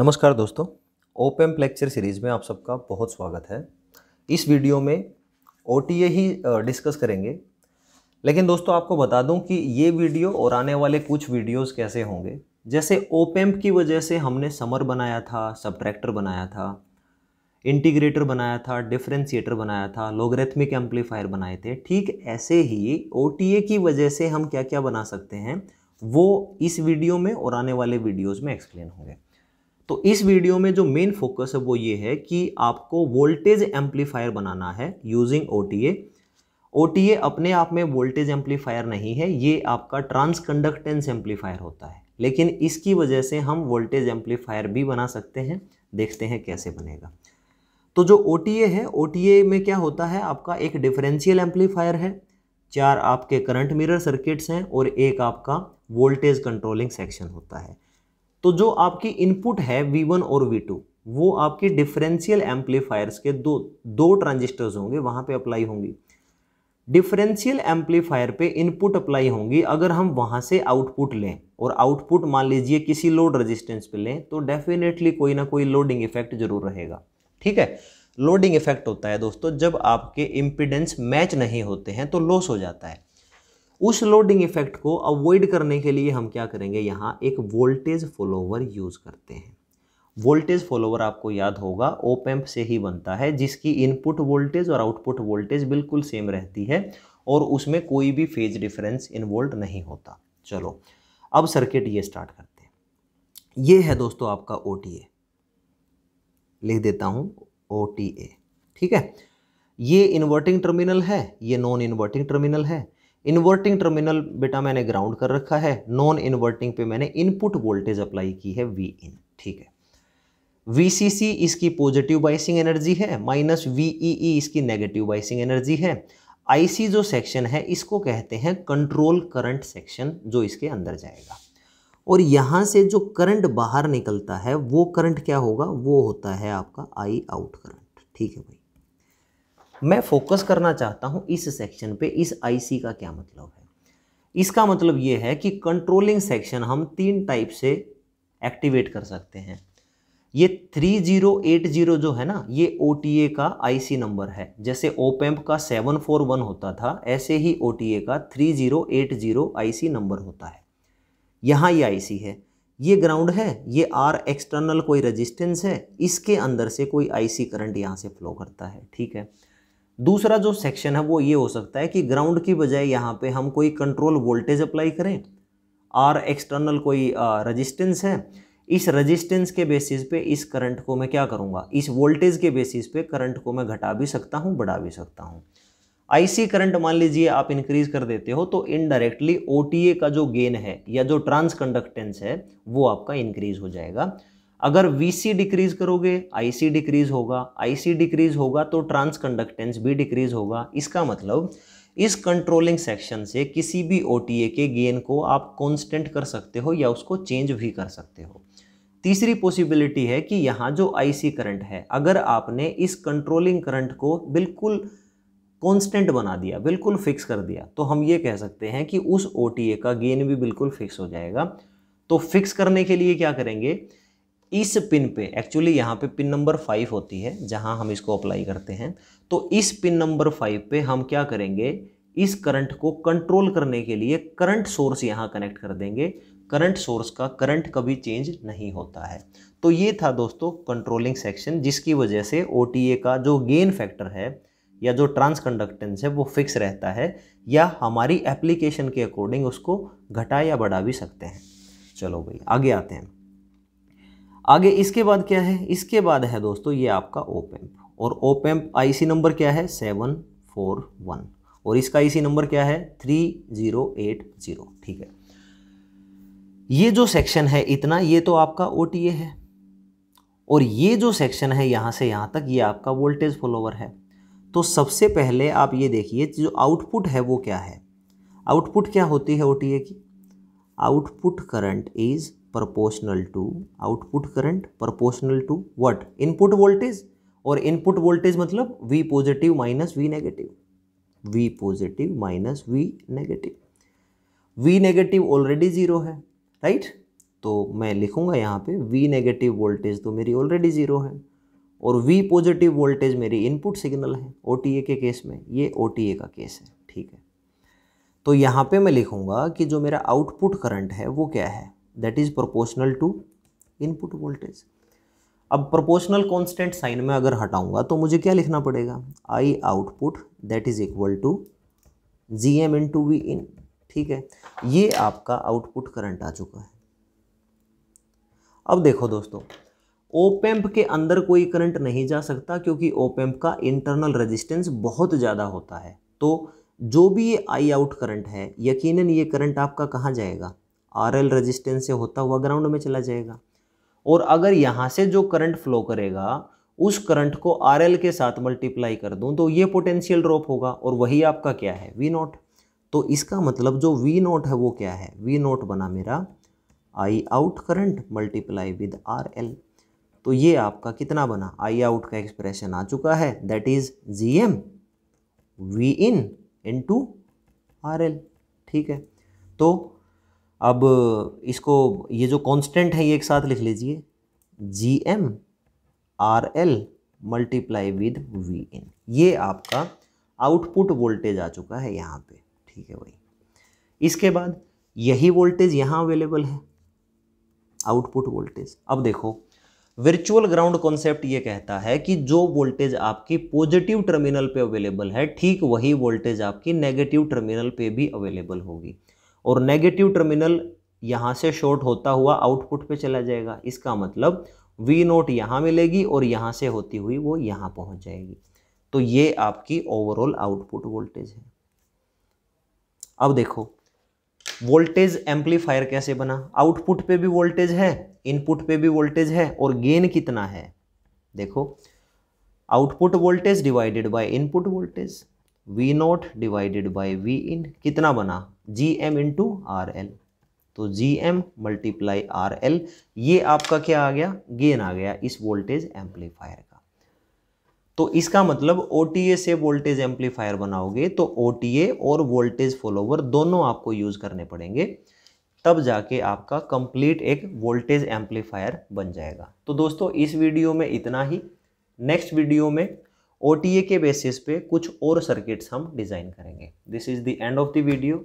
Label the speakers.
Speaker 1: नमस्कार दोस्तों ओपेम्प lecture series में आप सबका बहुत स्वागत है इस वीडियो में ओ ही डिस्कस करेंगे लेकिन दोस्तों आपको बता दूं कि ये वीडियो और आने वाले कुछ वीडियोस कैसे होंगे जैसे ओपेम्प की वजह से हमने समर बनाया था सब्ट्रैक्टर बनाया था इंटीग्रेटर बनाया था डिफ्रेंशिएटर बनाया था लोगरेथमिक एम्पलीफायर बनाए थे ठीक ऐसे ही ओ की वजह से हम क्या क्या बना सकते हैं वो इस वीडियो में और आने वाले वीडियोज़ में एक्सप्लेन होंगे तो इस वीडियो में जो मेन फोकस है वो ये है कि आपको वोल्टेज एम्पलीफायर बनाना है यूजिंग ओ टी अपने आप में वोल्टेज एम्पलीफायर नहीं है ये आपका ट्रांसकंडक्टेंस एम्पलीफायर होता है लेकिन इसकी वजह से हम वोल्टेज एम्पलीफायर भी बना सकते हैं देखते हैं कैसे बनेगा तो जो ओ है ओ में क्या होता है आपका एक डिफरेंशियल एम्पलीफायर है चार आपके करंट मिरर सर्किट्स हैं और एक आपका वोल्टेज कंट्रोलिंग सेक्शन होता है तो जो आपकी इनपुट है वी वन और वी टू वो आपके डिफरेंशियल एम्पलीफायर्स के दो दो ट्रांजिस्टर्स होंगे वहाँ पे अप्लाई होंगी डिफरेंशियल एम्पलीफायर पे इनपुट अप्लाई होंगी अगर हम वहाँ से आउटपुट लें और आउटपुट मान लीजिए किसी लोड रेजिस्टेंस पे लें तो डेफिनेटली कोई ना कोई लोडिंग इफेक्ट जरूर रहेगा ठीक है लोडिंग इफेक्ट होता है दोस्तों जब आपके इम्पिडेंस मैच नहीं होते हैं तो लॉस हो जाता है उस लोडिंग इफेक्ट को अवॉइड करने के लिए हम क्या करेंगे यहाँ एक वोल्टेज फॉलोवर यूज़ करते हैं वोल्टेज फॉलोवर आपको याद होगा ओप एम्प से ही बनता है जिसकी इनपुट वोल्टेज और आउटपुट वोल्टेज बिल्कुल सेम रहती है और उसमें कोई भी फेज डिफरेंस इन्वॉल्व नहीं होता चलो अब सर्किट ये स्टार्ट करते हैं ये है दोस्तों आपका ओ लिख देता हूँ ओ ठीक है ये इन्वर्टिंग टर्मिनल है ये नॉन इन्वर्टिंग टर्मिनल है इन्वर्टिंग टर्मिनल बेटा मैंने ग्राउंड कर रखा है नॉन इन्वर्टिंग पे मैंने इनपुट वोल्टेज अप्लाई की है वी इन ठीक है वीसीसी इसकी पॉजिटिव बाइसिंग एनर्जी है माइनस ई इसकी नेगेटिव बाइसिंग एनर्जी है आईसी जो सेक्शन है इसको कहते हैं कंट्रोल करंट सेक्शन जो इसके अंदर जाएगा और यहाँ से जो करंट बाहर निकलता है वो करंट क्या होगा वो होता है आपका आई आउट करंट ठीक है भाई मैं फोकस करना चाहता हूँ इस सेक्शन पे इस आईसी का क्या मतलब है इसका मतलब ये है कि कंट्रोलिंग सेक्शन हम तीन टाइप से एक्टिवेट कर सकते हैं ये 3080 जो है ना ये ओ का आईसी नंबर है जैसे ओपेम्प e का 741 होता था ऐसे ही ओ का 3080 आईसी नंबर होता है यहाँ ये आईसी है ये ग्राउंड है ये आर एक्सटर्नल कोई रेजिस्टेंस है इसके अंदर से कोई आईसी करंट यहाँ से फ्लो करता है ठीक है दूसरा जो सेक्शन है वो ये हो सकता है कि ग्राउंड की बजाय यहाँ पे हम कोई कंट्रोल वोल्टेज अप्लाई करें और एक्सटर्नल कोई रजिस्टेंस है इस रजिस्टेंस के बेसिस पे इस करंट को मैं क्या करूँगा इस वोल्टेज के बेसिस पे करंट को मैं घटा भी सकता हूँ बढ़ा भी सकता हूँ आईसी करंट मान लीजिए आप इंक्रीज कर देते हो तो इनडायरेक्टली ओ का जो गेन है या जो ट्रांस कंडक्टेंस है वो आपका इंक्रीज हो जाएगा अगर वीसी डिक्रीज करोगे आईसी डिक्रीज होगा आईसी डिक्रीज होगा तो ट्रांस कंडक्टेंस भी डिक्रीज होगा इसका मतलब इस कंट्रोलिंग सेक्शन से किसी भी ओ के गेन को आप कॉन्स्टेंट कर सकते हो या उसको चेंज भी कर सकते हो तीसरी पॉसिबिलिटी है कि यहाँ जो आईसी करंट है अगर आपने इस कंट्रोलिंग करंट को बिल्कुल कांस्टेंट बना दिया बिल्कुल फिक्स कर दिया तो हम ये कह सकते हैं कि उस ओ का गेन भी बिल्कुल फिक्स हो जाएगा तो फिक्स करने के लिए क्या करेंगे इस पिन पे एक्चुअली यहाँ पे पिन नंबर फाइव होती है जहाँ हम इसको अप्लाई करते हैं तो इस पिन नंबर फाइव पे हम क्या करेंगे इस करंट को कंट्रोल करने के लिए करंट सोर्स यहाँ कनेक्ट कर देंगे करंट सोर्स का करंट कभी चेंज नहीं होता है तो ये था दोस्तों कंट्रोलिंग सेक्शन जिसकी वजह से ओ का जो गेन फैक्टर है या जो ट्रांस कंडक्टेंस है वो फिक्स रहता है या हमारी एप्लीकेशन के अकॉर्डिंग उसको घटा या बढ़ा भी सकते हैं चलो भाई आगे आते हैं आगे इसके बाद क्या है इसके बाद है दोस्तों ये आपका ओपेम्प e और ओपेम्प आईसी नंबर क्या है सेवन फोर वन और इसका आईसी नंबर क्या है थ्री जीरो एट जीरो ठीक है ये जो सेक्शन है इतना ये तो आपका ओ है और ये जो सेक्शन है यहाँ से यहाँ तक ये आपका वोल्टेज फॉलोवर है तो सबसे पहले आप ये देखिए जो आउटपुट है वो क्या है आउटपुट क्या होती है okay output current is proportional to output current proportional to what input voltage और इनपुट वोल्टेज मतलब V positive minus V negative V positive minus V negative V negative already zero है right तो मैं लिखूंगा यहाँ पे V negative voltage तो मेरी ऑलरेडी ज़ीरो है और V पॉजिटिव वोल्टेज मेरी इनपुट सिग्नल है ओ के केस में ये ओ का केस है ठीक है तो यहाँ पे मैं लिखूंगा कि जो मेरा आउटपुट करंट है वो क्या है that is proportional to input voltage अब प्रोपोर्शनल कांस्टेंट साइन में अगर हटाऊंगा तो मुझे क्या लिखना पड़ेगा I output that is equal to G M into V in ठीक है ये आपका आउटपुट करंट आ चुका है अब देखो दोस्तों ओपेम्प के अंदर कोई करंट नहीं जा सकता क्योंकि ओपेम्प का इंटरनल रेजिस्टेंस बहुत ज़्यादा होता है तो जो भी ये आई आउट करंट है यकीनन ये करंट आपका कहाँ जाएगा आर एल रजिस्टेंस से होता हुआ ग्राउंड में चला जाएगा और अगर यहाँ से जो करंट फ्लो करेगा उस करंट को आर एल के साथ मल्टीप्लाई कर दूँ तो ये पोटेंशियल ड्रॉप होगा और वही आपका क्या है वी नॉट तो इसका मतलब जो वी नॉट है वो क्या है वी नॉट बना मेरा I out current multiply with R L तो ये आपका कितना बना आई आउट का एक्सप्रेशन आ चुका है that is G M V in into R L ठीक है तो अब इसको ये जो कांस्टेंट है ये एक साथ लिख लीजिए G M R L multiply with V in ये आपका आउटपुट वोल्टेज आ चुका है यहाँ पे ठीक है भाई इसके बाद यही वोल्टेज यहाँ अवेलेबल है आउटपुट वोल्टेज अब देखो वर्चुअल ग्राउंड कॉन्सेप्ट ये कहता है कि जो वोल्टेज आपकी पॉजिटिव टर्मिनल पे अवेलेबल है ठीक वही वोल्टेज आपकी नेगेटिव टर्मिनल पे भी अवेलेबल होगी और नेगेटिव टर्मिनल यहाँ से शॉर्ट होता हुआ आउटपुट पे चला जाएगा इसका मतलब वी नोट यहाँ मिलेगी और यहाँ से होती हुई वो यहाँ पहुँच जाएगी तो ये आपकी ओवरऑल आउटपुट वोल्टेज है अब देखो वोल्टेज एम्पलीफायर कैसे बना आउटपुट पे भी वोल्टेज है इनपुट पे भी वोल्टेज है और गेन कितना है देखो output voltage divided by input voltage V naught divided by V in कितना बना G M into R L तो G M multiply R L ये आपका क्या आ गया गेन आ गया इस वोल्टेज एम्पलीफायर का तो इसका मतलब ओ से वोल्टेज एम्पलीफायर बनाओगे तो ओ और वोल्टेज फॉलोवर दोनों आपको यूज़ करने पड़ेंगे तब जाके आपका कंप्लीट एक वोल्टेज एम्पलीफायर बन जाएगा तो दोस्तों इस वीडियो में इतना ही नेक्स्ट वीडियो में ओ के बेसिस पे कुछ और सर्किट्स हम डिज़ाइन करेंगे this is the end of the video